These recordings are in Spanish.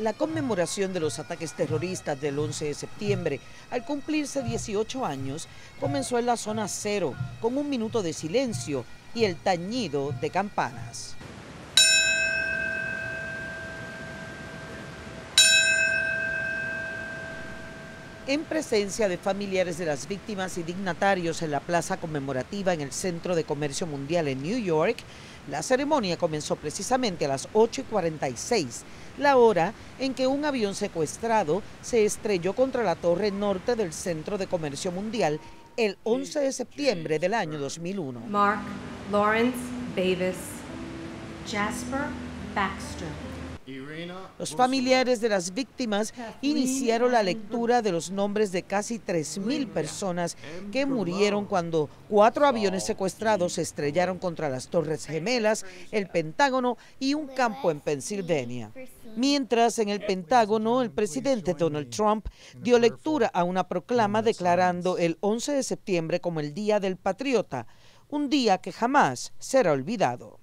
la conmemoración de los ataques terroristas del 11 de septiembre, al cumplirse 18 años, comenzó en la zona cero con un minuto de silencio y el tañido de campanas. en presencia de familiares de las víctimas y dignatarios en la plaza conmemorativa en el Centro de Comercio Mundial en New York, la ceremonia comenzó precisamente a las 8.46, la hora en que un avión secuestrado se estrelló contra la torre norte del Centro de Comercio Mundial el 11 de septiembre del año 2001. Mark Lawrence Davis, Jasper Baxter. Los familiares de las víctimas iniciaron la lectura de los nombres de casi 3.000 personas que murieron cuando cuatro aviones secuestrados se estrellaron contra las Torres Gemelas, el Pentágono y un campo en Pensilvania. Mientras en el Pentágono, el presidente Donald Trump dio lectura a una proclama declarando el 11 de septiembre como el Día del Patriota, un día que jamás será olvidado.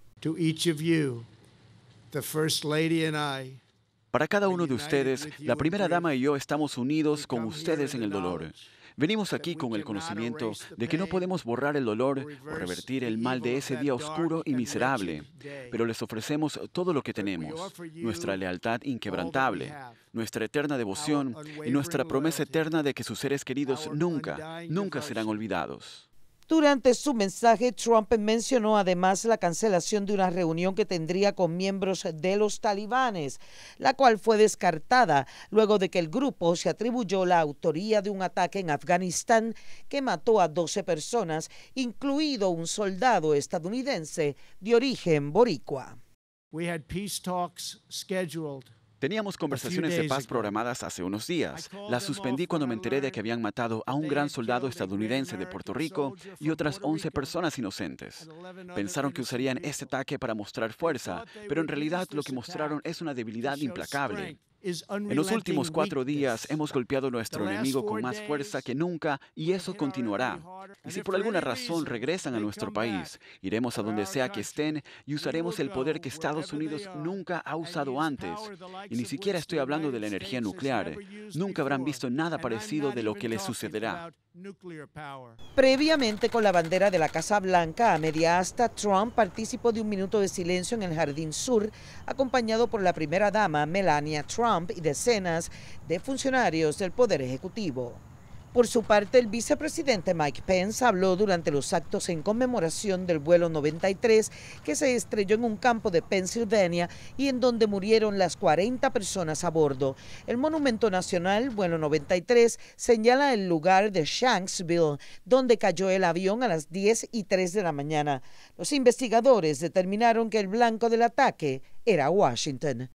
Para cada uno de ustedes, la primera dama y yo estamos unidos con ustedes en el dolor. Venimos aquí con el conocimiento de que no podemos borrar el dolor o revertir el mal de ese día oscuro y miserable, pero les ofrecemos todo lo que tenemos, nuestra lealtad inquebrantable, nuestra eterna devoción y nuestra promesa eterna de que sus seres queridos nunca, nunca serán olvidados. Durante su mensaje, Trump mencionó además la cancelación de una reunión que tendría con miembros de los talibanes, la cual fue descartada luego de que el grupo se atribuyó la autoría de un ataque en Afganistán que mató a 12 personas, incluido un soldado estadounidense de origen boricua. Teníamos conversaciones de paz programadas hace unos días. Las suspendí cuando me enteré de que habían matado a un gran soldado estadounidense de Puerto Rico y otras 11 personas inocentes. Pensaron que usarían este ataque para mostrar fuerza, pero en realidad lo que mostraron es una debilidad implacable. En los últimos cuatro días hemos golpeado a nuestro enemigo con más fuerza que nunca y eso continuará. Y si por alguna razón regresan a nuestro país, iremos a donde sea que estén y usaremos el poder que Estados Unidos nunca ha usado antes. Y ni siquiera estoy hablando de la energía nuclear. Nunca habrán visto nada parecido de lo que les sucederá. Previamente con la bandera de la Casa Blanca a media asta, Trump participó de un minuto de silencio en el Jardín Sur, acompañado por la primera dama Melania Trump y decenas de funcionarios del Poder Ejecutivo. Por su parte, el vicepresidente Mike Pence habló durante los actos en conmemoración del vuelo 93 que se estrelló en un campo de Pensilvania y en donde murieron las 40 personas a bordo. El Monumento Nacional Vuelo 93 señala el lugar de Shanksville, donde cayó el avión a las 10 y 3 de la mañana. Los investigadores determinaron que el blanco del ataque era Washington.